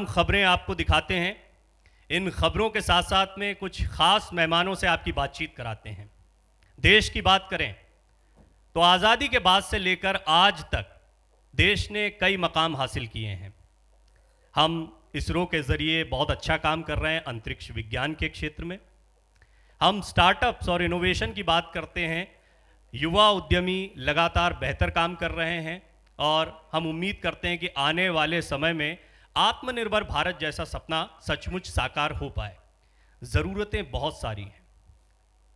हम खबरें आपको दिखाते हैं इन खबरों के साथ साथ में कुछ ख़ास मेहमानों से आपकी बातचीत कराते हैं देश की बात करें तो आज़ादी के बाद से लेकर आज तक देश ने कई मकाम हासिल किए हैं हम इसरो के ज़रिए बहुत अच्छा काम कर रहे हैं अंतरिक्ष विज्ञान के क्षेत्र में हम स्टार्टअप्स और इनोवेशन की बात करते हैं युवा उद्यमी लगातार बेहतर काम कर रहे हैं और हम उम्मीद करते हैं कि आने वाले समय में आत्मनिर्भर भारत जैसा सपना सचमुच साकार हो पाए ज़रूरतें बहुत सारी हैं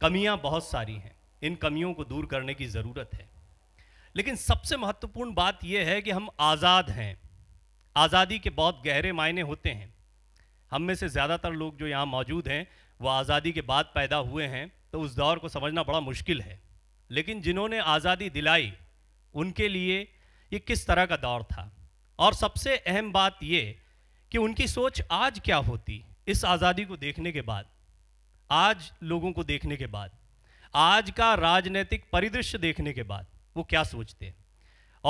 कमियां बहुत सारी हैं इन कमियों को दूर करने की ज़रूरत है लेकिन सबसे महत्वपूर्ण बात यह है कि हम आज़ाद हैं आज़ादी के बहुत गहरे मायने होते हैं हम में से ज़्यादातर लोग जो यहाँ मौजूद हैं वो आज़ादी के बाद पैदा हुए हैं तो उस दौर को समझना बड़ा मुश्किल है लेकिन जिन्होंने आज़ादी दिलाई उनके लिए ये किस तरह का दौर था और सबसे अहम बात यह कि उनकी सोच आज क्या होती इस आज़ादी को देखने के बाद आज लोगों को देखने के बाद आज का राजनीतिक परिदृश्य देखने के बाद वो क्या सोचते हैं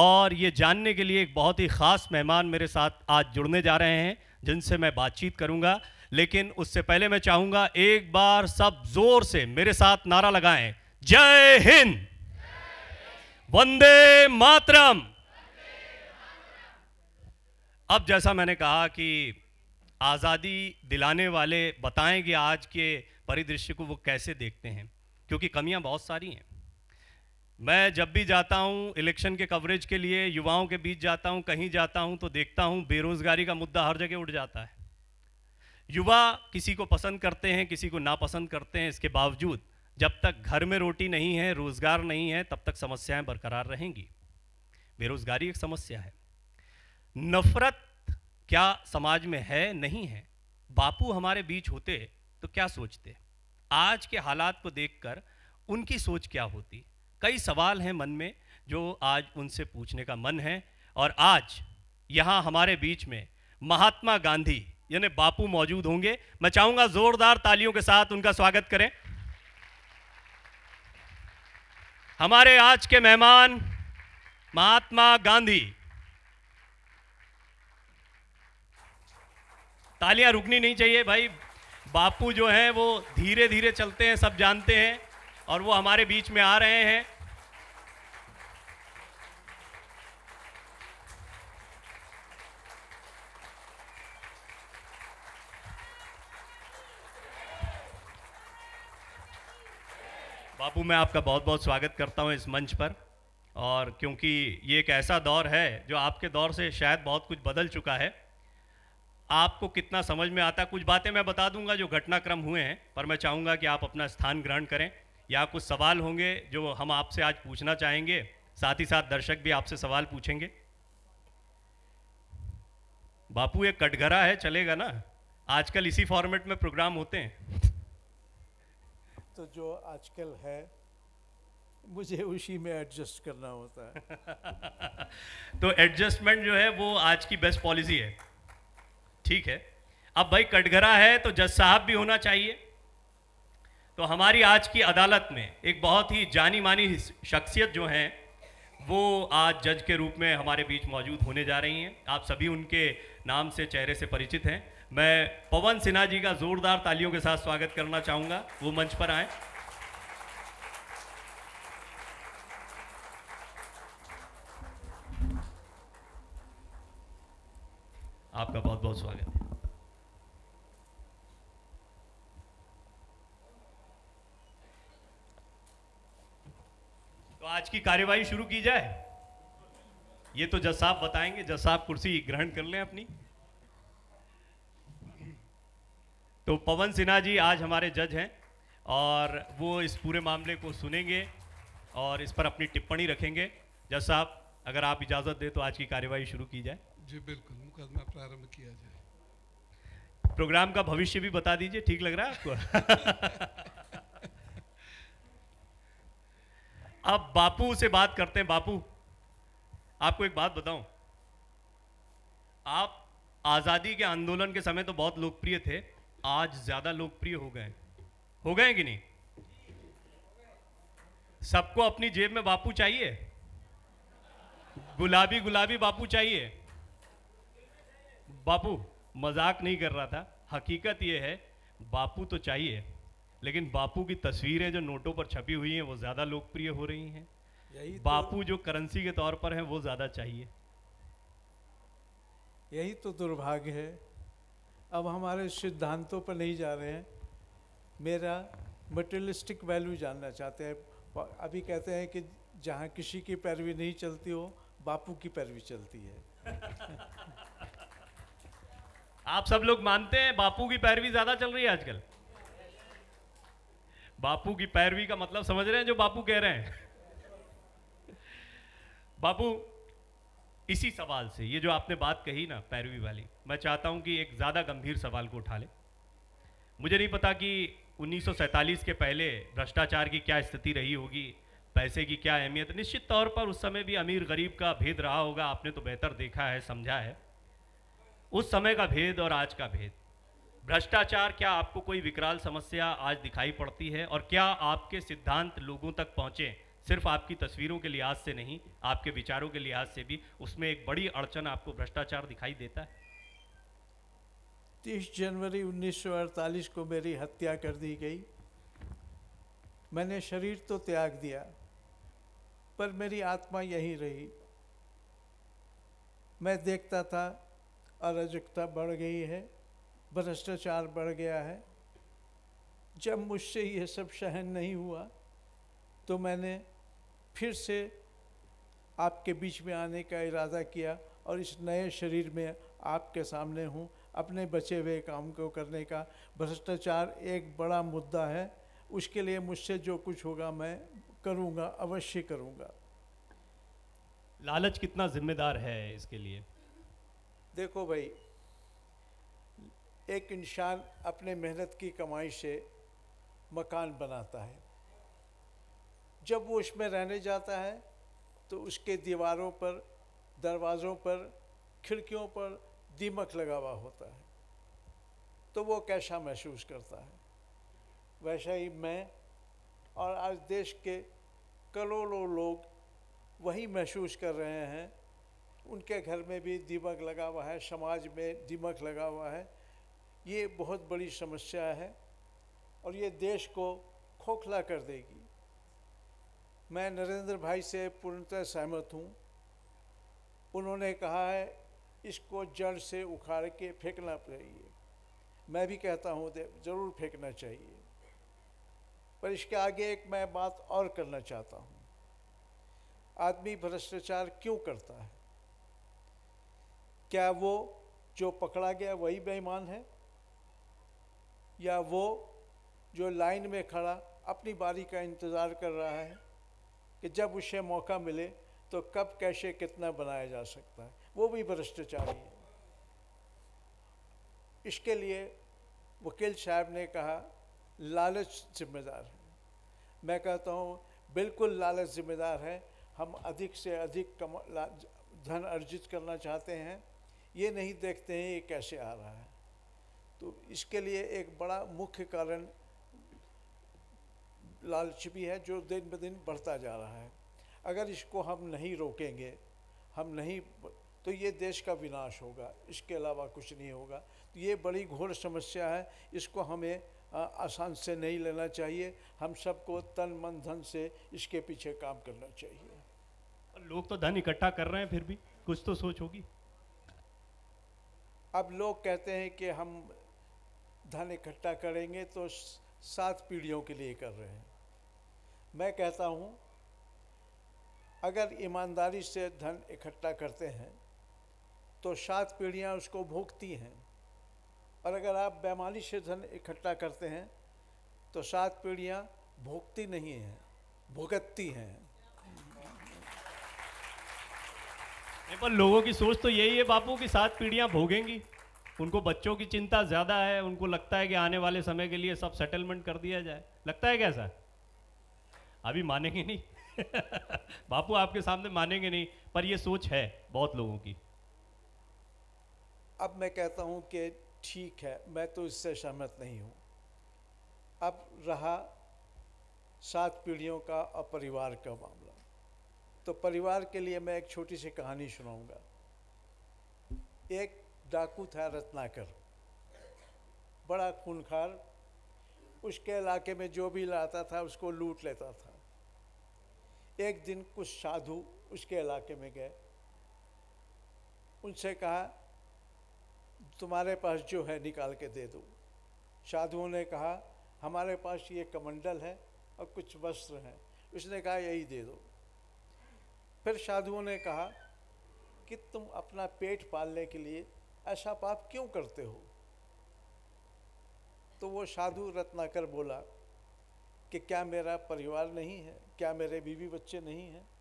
और ये जानने के लिए एक बहुत ही ख़ास मेहमान मेरे साथ आज जुड़ने जा रहे हैं जिनसे मैं बातचीत करूंगा लेकिन उससे पहले मैं चाहूंगा एक बार सब जोर से मेरे साथ नारा लगाएं जय हिंद वंदे मातरम अब जैसा मैंने कहा कि आज़ादी दिलाने वाले बताएं कि आज के परिदृश्य को वो कैसे देखते हैं क्योंकि कमियां बहुत सारी हैं मैं जब भी जाता हूं इलेक्शन के कवरेज के लिए युवाओं के बीच जाता हूं कहीं जाता हूं तो देखता हूं बेरोजगारी का मुद्दा हर जगह उठ जाता है युवा किसी को पसंद करते हैं किसी को नापसंद करते हैं इसके बावजूद जब तक घर में रोटी नहीं है रोज़गार नहीं है तब तक समस्याएं बरकरार रहेंगी बेरोज़गारी एक समस्या है नफरत क्या समाज में है नहीं है बापू हमारे बीच होते तो क्या सोचते आज के हालात को देखकर उनकी सोच क्या होती कई सवाल हैं मन में जो आज उनसे पूछने का मन है और आज यहाँ हमारे बीच में महात्मा गांधी यानी बापू मौजूद होंगे मैं चाहूँगा ज़ोरदार तालियों के साथ उनका स्वागत करें हमारे आज के मेहमान महात्मा गांधी तालियां रुकनी नहीं चाहिए भाई बापू जो हैं वो धीरे धीरे चलते हैं सब जानते हैं और वो हमारे बीच में आ रहे हैं बापू मैं आपका बहुत बहुत स्वागत करता हूं इस मंच पर और क्योंकि ये एक ऐसा दौर है जो आपके दौर से शायद बहुत कुछ बदल चुका है आपको कितना समझ में आता कुछ बातें मैं बता दूंगा जो घटनाक्रम हुए हैं पर मैं चाहूंगा कि आप अपना स्थान ग्रहण करें या कुछ सवाल होंगे जो हम आपसे आज पूछना चाहेंगे साथ ही साथ दर्शक भी आपसे सवाल पूछेंगे बापू एक कटघरा है चलेगा ना आजकल इसी फॉर्मेट में प्रोग्राम होते हैं तो जो आजकल है मुझे उसी में एडजस्ट करना होता है तो एडजस्टमेंट जो है वो आज की बेस्ट पॉलिसी है ठीक है अब भाई कटघरा है तो जज साहब भी होना चाहिए तो हमारी आज की अदालत में एक बहुत ही जानी मानी शख्सियत जो हैं वो आज जज के रूप में हमारे बीच मौजूद होने जा रही हैं आप सभी उनके नाम से चेहरे से परिचित हैं मैं पवन सिन्हा जी का ज़ोरदार तालियों के साथ स्वागत करना चाहूँगा वो मंच पर आएँ आज की कार्यवाही शुरू की जाए ये तो जज साहब बताएंगे जज साहब कुर्सी ग्रहण कर लें अपनी तो पवन सिन्हा जी आज हमारे जज हैं और वो इस पूरे मामले को सुनेंगे और इस पर अपनी टिप्पणी रखेंगे जज साहब अगर आप इजाज़त दें तो आज की कार्यवाही शुरू की जाए जी बिल्कुल मुकदमा प्रारंभ किया जाए प्रोग्राम का भविष्य भी बता दीजिए ठीक लग रहा है आपको अब बापू से बात करते हैं बापू आपको एक बात बताऊं आप आज़ादी के आंदोलन के समय तो बहुत लोकप्रिय थे आज ज़्यादा लोकप्रिय हो गए हो गए कि नहीं सबको अपनी जेब में बापू चाहिए गुलाबी गुलाबी बापू चाहिए बापू मजाक नहीं कर रहा था हकीकत यह है बापू तो चाहिए लेकिन बापू की तस्वीरें जो नोटों पर छपी हुई हैं वो ज़्यादा लोकप्रिय हो रही हैं यही तो- बापू तो, जो करेंसी के तौर पर हैं वो ज़्यादा चाहिए यही तो दुर्भाग्य है अब हमारे सिद्धांतों पर नहीं जा रहे हैं मेरा मटेरियलिस्टिक वैल्यू जानना चाहते हैं अभी कहते हैं कि जहाँ किसी की पैरवी नहीं चलती हो बापू की पैरवी चलती है आप सब लोग मानते हैं बापू की पैरवी ज़्यादा चल रही है आजकल बापू की पैरवी का मतलब समझ रहे हैं जो बापू कह रहे हैं बापू इसी सवाल से ये जो आपने बात कही ना पैरवी वाली मैं चाहता हूं कि एक ज़्यादा गंभीर सवाल को उठा ले मुझे नहीं पता कि 1947 के पहले भ्रष्टाचार की क्या स्थिति रही होगी पैसे की क्या अहमियत निश्चित तौर पर उस समय भी अमीर गरीब का भेद रहा होगा आपने तो बेहतर देखा है समझा है उस समय का भेद और आज का भेद भ्रष्टाचार क्या आपको कोई विकराल समस्या आज दिखाई पड़ती है और क्या आपके सिद्धांत लोगों तक पहुँचे सिर्फ आपकी तस्वीरों के लिहाज से नहीं आपके विचारों के लिहाज से भी उसमें एक बड़ी अड़चन आपको भ्रष्टाचार दिखाई देता है तीस जनवरी 1948 को मेरी हत्या कर दी गई मैंने शरीर तो त्याग दिया पर मेरी आत्मा यहीं रही मैं देखता था अराजकता बढ़ गई है भ्रष्टाचार बढ़ गया है जब मुझसे ये सब सहन नहीं हुआ तो मैंने फिर से आपके बीच में आने का इरादा किया और इस नए शरीर में आपके सामने हूँ अपने बचे हुए काम को करने का भ्रष्टाचार एक बड़ा मुद्दा है उसके लिए मुझसे जो कुछ होगा मैं करूँगा अवश्य करूँगा लालच कितना जिम्मेदार है इसके लिए देखो भाई एक इंसान अपने मेहनत की कमाई से मकान बनाता है जब वो उसमें रहने जाता है तो उसके दीवारों पर दरवाज़ों पर खिड़कियों पर दीमक लगा हुआ होता है तो वो कैसा महसूस करता है वैसा ही मैं और आज देश के करोड़ों लोग वही महसूस कर रहे हैं उनके घर में भी दीमक लगा हुआ है समाज में दीमक लगा हुआ है ये बहुत बड़ी समस्या है और ये देश को खोखला कर देगी मैं नरेंद्र भाई से पूर्णतः सहमत हूँ उन्होंने कहा है इसको जड़ से उखाड़ के फेंकना चाहिए मैं भी कहता हूँ ज़रूर फेंकना चाहिए पर इसके आगे एक मैं बात और करना चाहता हूँ आदमी भ्रष्टाचार क्यों करता है क्या वो जो पकड़ा गया वही बेईमान है या वो जो लाइन में खड़ा अपनी बारी का इंतज़ार कर रहा है कि जब उसे मौका मिले तो कब कैसे कितना बनाया जा सकता है वो भी भ्रष्टाचारी है इसके लिए वकील साहब ने कहा लालच जिम्मेदार है मैं कहता हूँ बिल्कुल लालच जिम्मेदार है हम अधिक से अधिक कम धन अर्जित करना चाहते हैं ये नहीं देखते हैं ये कैसे आ रहा है तो इसके लिए एक बड़ा मुख्य कारण लालच भी है जो दिन ब दिन बढ़ता जा रहा है अगर इसको हम नहीं रोकेंगे हम नहीं तो ये देश का विनाश होगा इसके अलावा कुछ नहीं होगा तो ये बड़ी घोर समस्या है इसको हमें आसान से नहीं लेना चाहिए हम सबको तन मन धन से इसके पीछे काम करना चाहिए लोग तो धन इकट्ठा कर रहे हैं फिर भी कुछ तो सोच होगी अब लोग कहते हैं कि हम धन इकट्ठा करेंगे तो सात पीढ़ियों के लिए कर रहे हैं मैं कहता हूँ अगर ईमानदारी से धन इकट्ठा करते हैं तो सात पीढ़ियाँ उसको भोगती हैं और अगर आप बेमानी से धन इकट्ठा करते हैं तो सात पीढ़ियाँ भोगती नहीं हैं भुगतती हैं पर लोगों की सोच तो यही है बापू कि सात पीढ़ियाँ भोगेंगी उनको बच्चों की चिंता ज़्यादा है उनको लगता है कि आने वाले समय के लिए सब सेटलमेंट कर दिया जाए लगता है कैसा अभी मानेंगे नहीं बापू आपके सामने मानेंगे नहीं पर यह सोच है बहुत लोगों की अब मैं कहता हूँ कि ठीक है मैं तो इससे सहमत नहीं हूँ अब रहा सात पीढ़ियों का और परिवार का मामला तो परिवार के लिए मैं एक छोटी सी कहानी सुनाऊंगा एक डाकू था रत्नाकर बड़ा खूनखार उसके इलाके में जो भी लाता था उसको लूट लेता था एक दिन कुछ साधु उसके इलाके में गए उनसे कहा तुम्हारे पास जो है निकाल के दे दो साधुओं ने कहा हमारे पास ये कमंडल है और कुछ वस्त्र हैं उसने कहा यही दे दो फिर साधुओं ने कहा कि तुम अपना पेट पालने के लिए ऐसा पाप क्यों करते हो तो वो साधु रत्नाकर बोला कि क्या मेरा परिवार नहीं है क्या मेरे बीवी बच्चे नहीं हैं